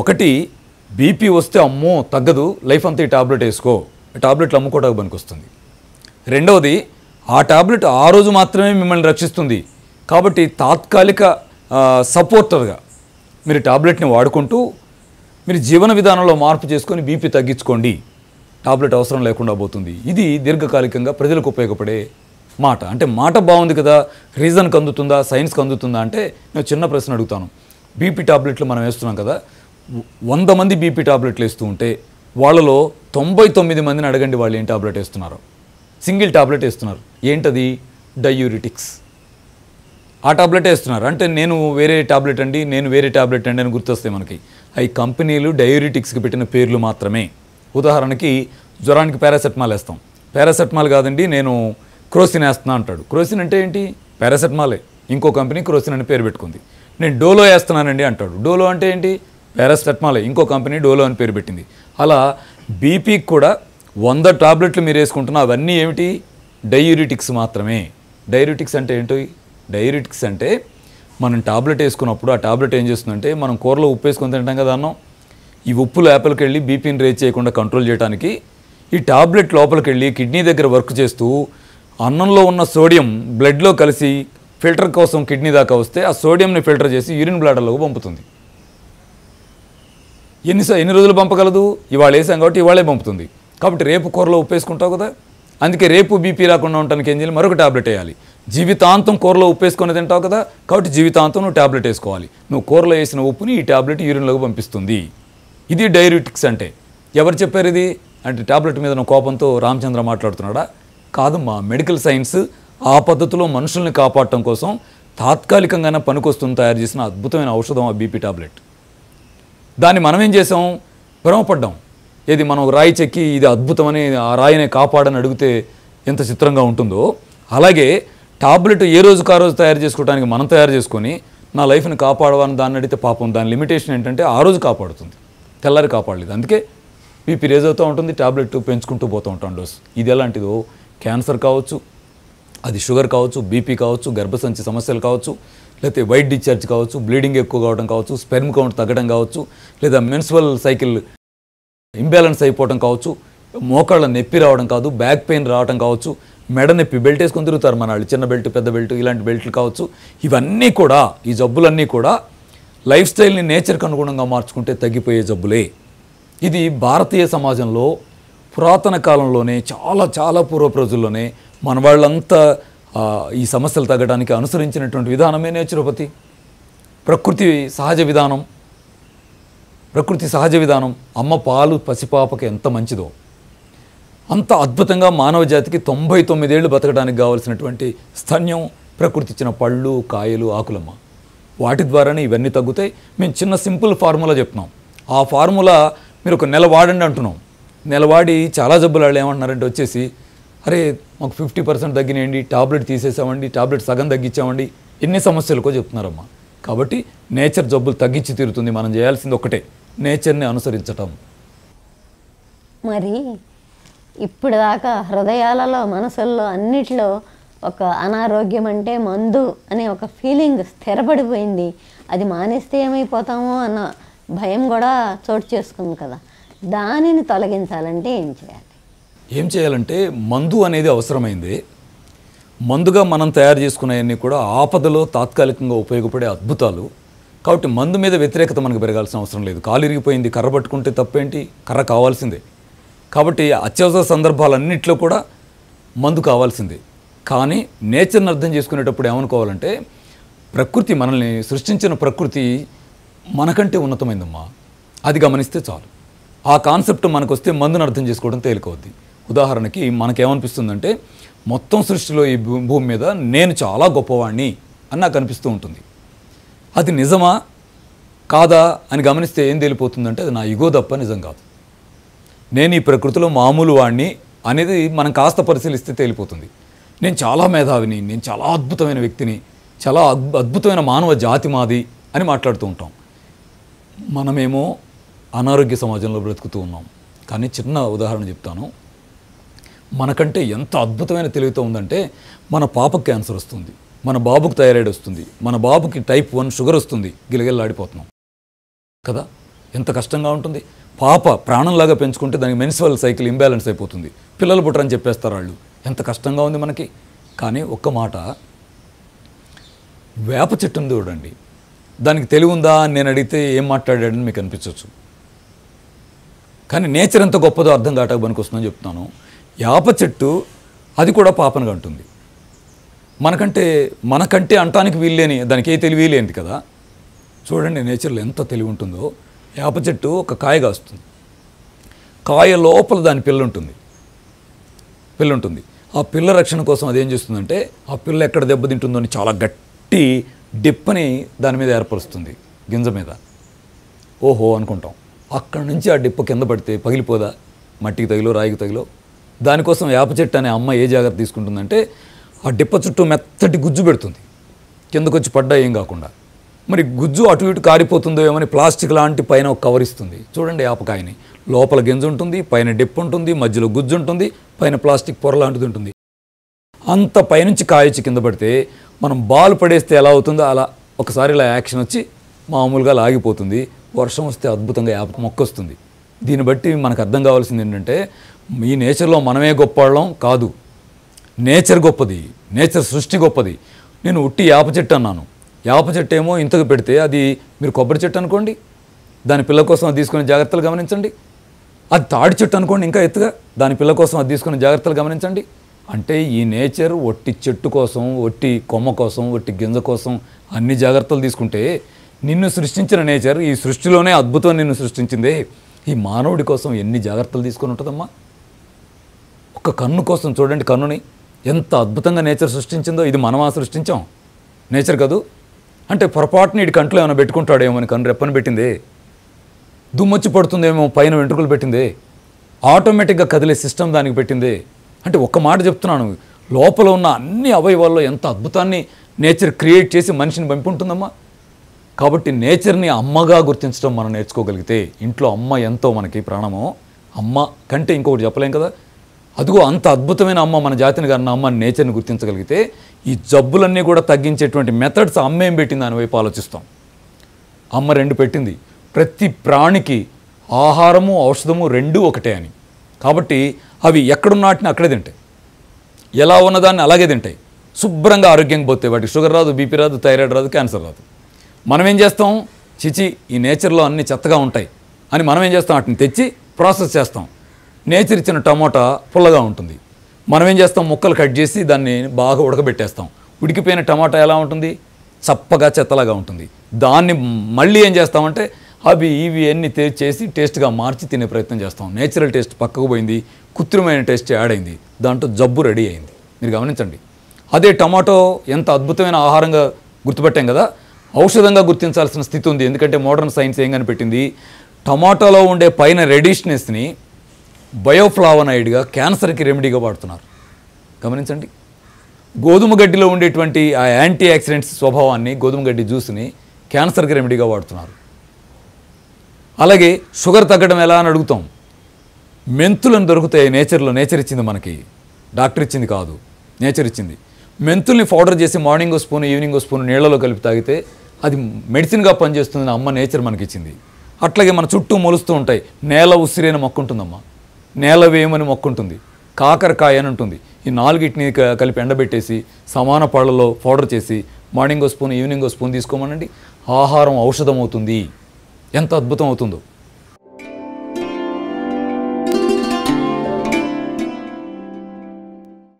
ఒకటి బీపీ వస్తే అమ్మో తగ్గదు లైఫ్ అంతా ఈ టాబ్లెట్ వేసుకో టాబ్లెట్లు అమ్ముకోవడానికి పనికొస్తుంది రెండవది ఆ టాబ్లెట్ ఆ రోజు మాత్రమే మిమ్మల్ని రక్షిస్తుంది కాబట్టి తాత్కాలిక సపోర్టర్గా మీరు టాబ్లెట్ని వాడుకుంటూ మీరు జీవన విధానంలో మార్పు చేసుకొని బీపీ తగ్గించుకోండి టాబ్లెట్ అవసరం లేకుండా పోతుంది ఇది దీర్ఘకాలికంగా ప్రజలకు ఉపయోగపడే మాట అంటే మాట బాగుంది కదా రీజన్కి అందుతుందా సైన్స్కి అందుతుందా అంటే నేను చిన్న ప్రశ్న అడుగుతాను బీపీ టాబ్లెట్లు మనం వేస్తున్నాం కదా వంద మంది బీపీ టాబ్లెట్లు వేస్తూ ఉంటే వాళ్ళలో తొంభై తొమ్మిది మందిని అడగండి వాళ్ళు ఏం టాబ్లెట్ వేస్తున్నారు సింగిల్ టాబ్లెట్ వేస్తున్నారు ఏంటది డయూరిటిక్స్ ఆ టాబ్లెట్ వేస్తున్నారు అంటే నేను వేరే టాబ్లెట్ అండి నేను వేరే టాబ్లెట్ అండి అని గుర్తొస్తాయి మనకి అవి కంపెనీలు డయూరిటిక్స్కి పెట్టిన పేర్లు మాత్రమే ఉదాహరణకి జ్వరానికి పారాసెటమాల్ వేస్తాం పారాసెటమాల్ కాదండి నేను క్రోసిన్ వేస్తున్నా అంటాడు క్రోసిన్ అంటే ఏంటి పారాసెటమాలే ఇంకో కంపెనీ క్రోసిన్ అని పేరు పెట్టుకుంది నేను డోలో వేస్తున్నానండి అంటాడు డోలో అంటే ఏంటి పారాసెటమాల్ ఇంకో కంపెనీ డోలో అని పేరు పెట్టింది అలా బీపీకి కూడా వంద టాబ్లెట్లు మీరు వేసుకుంటున్నా అవన్నీ ఏమిటి డయూరిటిక్స్ మాత్రమే డైరిటిక్స్ అంటే ఏంటి డైరిటిక్స్ అంటే మనం టాబ్లెట్ వేసుకున్నప్పుడు ఆ టాబ్లెట్ ఏం చేస్తుందంటే మనం కూరలో ఉప్పు వేసుకొని తింటాం కదా అన్నం ఈ ఉప్పు లోపలికి వెళ్ళి బీపీని రేజ్ చేయకుండా కంట్రోల్ చేయడానికి ఈ టాబ్లెట్ లోపలికి వెళ్ళి కిడ్నీ దగ్గర వర్క్ చేస్తూ అన్నంలో ఉన్న సోడియం బ్లడ్లో కలిసి ఫిల్టర్ కోసం కిడ్నీ దాకా వస్తే ఆ సోడియంని ఫిల్టర్ చేసి యూరిన్ బ్లాడర్లోకి పంపుతుంది ఎన్ని ఎన్ని రోజులు పంపగలదు ఇవాళ వేసాం కాబట్టి ఇవాళే పంపుతుంది కాబట్టి రేపు కూరలో ఉప్పేసుకుంటావు కదా అందుకే రేపు బీపీ రాకుండా ఉండటానికి ఏం చేయాలి మరొక ట్యాబ్లెట్ వేయాలి జీవితాంతం కూరలో ఉప్పేసుకొని తింటావు కదా కాబట్టి జీవితాంతం నువ్వు టాబ్లెట్ వేసుకోవాలి నువ్వు కూరలో వేసిన ఉప్పుని ఈ టాబ్లెట్ యూరిన్లోకి పంపిస్తుంది ఇది డైరిటిక్స్ అంటే ఎవరు చెప్పారు ఇది అంటే టాబ్లెట్ మీద కోపంతో రామచంద్ర మాట్లాడుతున్నాడా కాదమ్మా మెడికల్ సైన్స్ ఆ పద్ధతిలో మనుషుల్ని కాపాడటం కోసం తాత్కాలికంగానే పనికొస్తుంది తయారు చేసిన అద్భుతమైన ఔషధం ఆ బీపీ టాబ్లెట్ దాన్ని మనం ఏం చేసాం భ్రమపడ్డాం ఏది మనం రాయి చెక్కి ఇది అద్భుతమని ఆ రాయినే కాపాడని అడిగితే ఎంత చిత్రంగా ఉంటుందో అలాగే టాబ్లెట్ ఏ రోజు కా రోజు తయారు చేసుకోవడానికి మనం తయారు చేసుకొని నా లైఫ్ని కాపాడవని దాన్ని అడిగితే పాపం దాని లిమిటేషన్ ఏంటంటే ఆ రోజు కాపాడుతుంది తెల్లారి కాపాడలేదు అందుకే బీపీ రేజ్ అవుతూ ఉంటుంది టాబ్లెట్ పెంచుకుంటూ పోతూ ఉంటాం డోస్ ఇది ఎలాంటిదో క్యాన్సర్ కావచ్చు అది షుగర్ కావచ్చు బీపీ కావచ్చు గర్భసంచి సమస్యలు కావచ్చు లేకపోతే వైట్ డిశ్చార్జ్ కావచ్చు బ్లీడింగ్ ఎక్కువ కావడం కావచ్చు స్పెర్మ్ కౌంట్ తగ్గడం కావచ్చు లేదా మెన్సువల్ సైకిల్ ఇంబ్యాలెన్స్ అయిపోవడం కావచ్చు మోకాళ్ళ నొప్పి రావడం కాదు బ్యాక్ పెయిన్ రావడం కావచ్చు మెడ నొప్పి బెల్ట్ వేసుకొని తిరుగుతారు మన వాళ్ళు చిన్న బెల్ట్ పెద్ద బెల్ట్ ఇలాంటి బెల్ట్లు కావచ్చు ఇవన్నీ కూడా ఈ జబ్బులన్నీ కూడా లైఫ్ స్టైల్ని నేచర్కి అనుగుణంగా మార్చుకుంటే తగ్గిపోయే జబ్బులే ఇది భారతీయ సమాజంలో పురాతన కాలంలోనే చాలా చాలా పూర్వ ప్రజల్లోనే మన వాళ్ళంతా ఈ సమస్యలు తగ్గడానికి అనుసరించినటువంటి విధానమే నేచురోపతి ప్రకృతి సహజ విధానం ప్రకృతి సహజ విధానం అమ్మ పాలు పసిపాపకి ఎంత మంచిదో అంత అద్భుతంగా మానవ జాతికి తొంభై తొమ్మిదేళ్ళు బతకడానికి కావలసినటువంటి స్థన్యం ప్రకృతి ఇచ్చిన పళ్ళు కాయలు ఆకులమ్మ వాటి ద్వారానే ఇవన్నీ తగ్గుతాయి మేము చిన్న సింపుల్ ఫార్ములా చెప్తున్నాం ఆ ఫార్ములా మీరు ఒక నెల వాడండి అంటున్నాం నెలవాడి చాలా జబ్బులు వాళ్ళు ఏమంటున్నారంటే వచ్చేసి అరే మాకు ఫిఫ్టీ పర్సెంట్ తగ్గినాయండి టాబ్లెట్ తీసేసామండి టాబ్లెట్ సగం తగ్గించామండి ఎన్ని సమస్యలకో చెప్తున్నారమ్మా కాబట్టి నేచర్ జబ్బులు తగ్గించి తీరుతుంది మనం చేయాల్సింది ఒకటే నేచర్ని అనుసరించటం మరి ఇప్పుడు దాకా హృదయాలలో మనసుల్లో అన్నిట్లో ఒక అనారోగ్యం అంటే మందు అనే ఒక ఫీలింగ్ స్థిరపడిపోయింది అది మానేస్తే ఏమైపోతామో అన్న భయం కూడా చోటు చేసుకుంది కదా దానిని తొలగించాలంటే ఏం చేయాలి ఏం చేయాలంటే మందు అనేది అవసరమైంది మందుగా మనం తయారు చేసుకునేవన్నీ కూడా ఆపదలో తాత్కాలికంగా ఉపయోగపడే అద్భుతాలు కాబట్టి మందు మీద వ్యతిరేకత మనకు పెరగాల్సిన అవసరం లేదు కాలు ఇరిగిపోయింది కర్ర పట్టుకుంటే తప్పేంటి కర్ర కావాల్సిందే కాబట్టి అత్యవసర సందర్భాలన్నింటిలో కూడా మందు కావాల్సిందే కానీ నేచర్ని అర్థం చేసుకునేటప్పుడు ఏమనుకోవాలంటే ప్రకృతి మనల్ని సృష్టించిన ప్రకృతి మనకంటే ఉన్నతమైందమ్మా అది గమనిస్తే చాలు ఆ కాన్సెప్ట్ మనకు వస్తే మందును అర్థం చేసుకోవడం తేలికవుద్ది ఉదాహరణకి మనకేమనిపిస్తుందంటే మొత్తం సృష్టిలో ఈ భూమి మీద నేను చాలా గొప్పవాణ్ణి అని నాకు అనిపిస్తూ ఉంటుంది అది నిజమా కాదా అని గమనిస్తే ఏం తేలిపోతుందంటే అది నా ఇగో తప్ప నిజం కాదు నేను ఈ ప్రకృతిలో మామూలు వాణ్ణి అనేది మనం కాస్త పరిశీలిస్తే తేలిపోతుంది నేను చాలా మేధావిని నేను చాలా అద్భుతమైన వ్యక్తిని చాలా అద్భుతమైన మానవ జాతి మాది అని మాట్లాడుతూ ఉంటాం మనమేమో అనారోగ్య సమాజంలో బ్రతుకుతూ ఉన్నాం కానీ చిన్న ఉదాహరణ చెప్తాను మనకంటే ఎంత అద్భుతమైన తెలివితో ఉందంటే మన పాపకు క్యాన్సర్ వస్తుంది మన బాబుకు థైరాయిడ్ వస్తుంది మన బాబుకి టైప్ వన్ షుగర్ వస్తుంది గిలగిల్లాడిపోతున్నాం కదా ఎంత కష్టంగా ఉంటుంది పాప ప్రాణంలాగా పెంచుకుంటే దానికి మెన్సిపల్ సైకిల్ ఇంబ్యాలెన్స్ అయిపోతుంది పిల్లలు పుట్టరని చెప్పేస్తారు వాళ్ళు ఎంత కష్టంగా ఉంది మనకి కానీ ఒక్క మాట వేప చెట్టును చూడండి దానికి తెలివి ఉందా అని నేను అడిగితే ఏం మాట్లాడాడని మీకు అనిపించవచ్చు కానీ నేచర్ ఎంత గొప్పదో అర్థం పనికి వస్తుందని చెప్తున్నాను యాప చెట్టు అది కూడా పాపనగా ఉంటుంది మనకంటే మనకంటే అంటానికి వీల్లేని దానికి ఏ తెలివి లేనిది కదా చూడండి నేచర్లో ఎంత తెలివి ఉంటుందో వేప చెట్టు ఒక కాయ కాస్తుంది కాయ లోపల దాని పిల్ల ఉంటుంది పిల్ల ఉంటుంది ఆ పిల్ల రక్షణ కోసం అదేం చేస్తుందంటే ఆ పిల్ల ఎక్కడ దెబ్బతింటుందో అని చాలా గట్టి డిప్పని దాని మీద ఏర్పరుస్తుంది గింజ మీద ఓహో అనుకుంటాం అక్కడ నుంచి ఆ డిప్ప కింద పడితే పగిలిపోదా మట్టికి తగిలో రాయికి తగిలో దానికోసం వేప చెట్టు అనే అమ్మ ఏ జాగ్రత్త తీసుకుంటుందంటే ఆ డిప్ప చుట్టూ మెత్తటి గుజ్జు పెడుతుంది కిందకొచ్చి పడ్డా ఏం కాకుండా మరి గుజ్జు అటు ఇటు కారిపోతుందో ఏమని ప్లాస్టిక్ లాంటి పైన ఒక కవర్ ఇస్తుంది చూడండి ఆపకాయని లోపల గింజ ఉంటుంది పైన డిప్ ఉంటుంది మధ్యలో గుజ్జు ఉంటుంది పైన ప్లాస్టిక్ పొర లాంటిది ఉంటుంది అంత పైనుంచి కాయొచ్చి కింద పడితే మనం బాల్ పడేస్తే ఎలా అవుతుందో అలా ఒకసారి ఇలా యాక్షన్ వచ్చి మామూలుగా లాగిపోతుంది వర్షం వస్తే అద్భుతంగా యాప మొక్క వస్తుంది దీన్ని బట్టి మనకు అర్థం కావాల్సింది ఏంటంటే ఈ నేచర్లో మనమే గొప్పవాళ్ళం కాదు నేచర్ గొప్పది నేచర్ సృష్టి గొప్పది నేను ఉట్టి యాప చెట్టు అన్నాను యాప చెట్టు ఏమో ఇంతకు పెడితే అది మీరు కొబ్బరి చెట్టు అనుకోండి దాని పిల్ల కోసం అది తీసుకునే జాగ్రత్తలు గమనించండి అది తాడి చెట్టు అనుకోండి ఇంకా ఎత్తుగా దాని పిల్ల కోసం అది తీసుకునే జాగ్రత్తలు గమనించండి అంటే ఈ నేచర్ ఒట్టి చెట్టు కోసం ఒట్టి కొమ్మ కోసం ఒట్టి గింజ కోసం అన్ని జాగ్రత్తలు తీసుకుంటే నిన్ను సృష్టించిన నేచర్ ఈ సృష్టిలోనే అద్భుతం నిన్ను సృష్టించిందే ఈ మానవుడి కోసం ఎన్ని జాగ్రత్తలు తీసుకొని ఉంటుందమ్మా ఒక కన్ను కోసం చూడండి కన్నుని ఎంత అద్భుతంగా నేచర్ సృష్టించిందో ఇది మనమా సృష్టించాం నేచర్ కదూ అంటే పొరపాటుని ఇటు కంట్లో ఏమైనా పెట్టుకుంటాడేమో అని కన్ను రెప్పని పెట్టింది దుమ్మొచ్చి పడుతుందేమో పైన వెంట్రుకలు పెట్టింది ఆటోమేటిక్గా కదిలే సిస్టమ్ దానికి పెట్టింది అంటే ఒక్క మాట చెప్తున్నాను లోపల ఉన్న అన్ని అవయవాల్లో ఎంత అద్భుతాన్ని నేచర్ క్రియేట్ చేసి మనిషిని పంపుంటుందమ్మా కాబట్టి నేచర్ని అమ్మగా గుర్తించడం మనం నేర్చుకోగలిగితే ఇంట్లో అమ్మ ఎంతో మనకి ప్రాణమో అమ్మ కంటే ఇంకొకటి చెప్పలేం కదా అదిగో అంత అద్భుతమైన అమ్మ మన జాతిని కన్నా అమ్మ నేచర్ని గుర్తించగలిగితే ఈ జబ్బులన్నీ కూడా తగ్గించేటువంటి మెథడ్స్ అమ్మ ఏం పెట్టింది దాని వైపు ఆలోచిస్తాం అమ్మ రెండు పెట్టింది ప్రతి ప్రాణికి ఆహారము ఔషధము రెండు ఒకటే అని కాబట్టి అవి ఎక్కడున్నాటిని అక్కడే తింటాయి ఎలా ఉన్నదాన్ని అలాగే తింటాయి శుభ్రంగా ఆరోగ్యంగా పోతాయి వాటికి షుగర్ రాదు బీపీ రాదు థైరాయిడ్ రాదు క్యాన్సర్ రాదు మనం ఏం చేస్తాం చిచి ఈ నేచర్లో అన్ని చెత్తగా ఉంటాయి అని మనం ఏం చేస్తాం వాటిని తెచ్చి ప్రాసెస్ చేస్తాం నేచర్ ఇచ్చిన టమాటా పుల్లగా ఉంటుంది మనం ఏం చేస్తాం ముక్కలు కట్ చేసి దాన్ని బాగా ఉడకబెట్టేస్తాం ఉడికిపోయిన టమాటా ఎలా ఉంటుంది చప్పగా చెత్తలాగా ఉంటుంది దాన్ని మళ్ళీ ఏం చేస్తామంటే అవి ఇవి అన్నీ చేసి టేస్ట్గా మార్చి తినే ప్రయత్నం చేస్తాం నేచురల్ టేస్ట్ పక్కకు పోయింది కృత్రిమైన టేస్ట్ యాడ్ అయింది దాంట్లో జబ్బు రెడీ అయింది మీరు గమనించండి అదే టమాటో ఎంత అద్భుతమైన ఆహారంగా గుర్తుపెట్టాం కదా ఔషధంగా గుర్తించాల్సిన స్థితి ఉంది ఎందుకంటే మోడర్న్ సైన్స్ ఏం కనిపెట్టింది టమాటాలో ఉండే పైన రెడిష్నెస్ని బయోఫ్లావనాయిడ్గా క్యాన్సర్కి రెమెడీగా వాడుతున్నారు గమనించండి గోధుమ గడ్డిలో ఉండేటువంటి ఆ యాంటీ యాక్సిడెంట్స్ స్వభావాన్ని గోధుమ గడ్డి జ్యూస్ని క్యాన్సర్కి రెమెడీగా వాడుతున్నారు అలాగే షుగర్ తగ్గడం ఎలా అని అడుగుతాం మెంతులను దొరుకుతాయి నేచర్లో నేచర్ ఇచ్చింది మనకి డాక్టర్ ఇచ్చింది కాదు నేచర్ ఇచ్చింది మెంతుల్ని పౌడర్ చేసి మార్నింగ్ స్పూన్ ఈవినింగ్ స్పూన్ నీళ్లలో కలిపి తాగితే అది మెడిసిన్గా పనిచేస్తుంది అమ్మ నేచర్ మనకిచ్చింది అట్లాగే మన చుట్టూ మొలుస్తూ ఉంటాయి నేల ఉసిరైన మొక్క ఉంటుందమ్మా నేల వేయమని మొక్కుంటుంది కాకరకాయ అని ఉంటుంది ఈ నాలుగిటిని కలిపి ఎండబెట్టేసి సమాన పళ్ళలో పౌడర్ చేసి మార్నింగ్ ఓ స్పూన్ ఈవినింగ్ ఓ స్పూన్ తీసుకోమనండి ఆహారం ఔషధం అవుతుంది ఎంత అద్భుతం అవుతుందో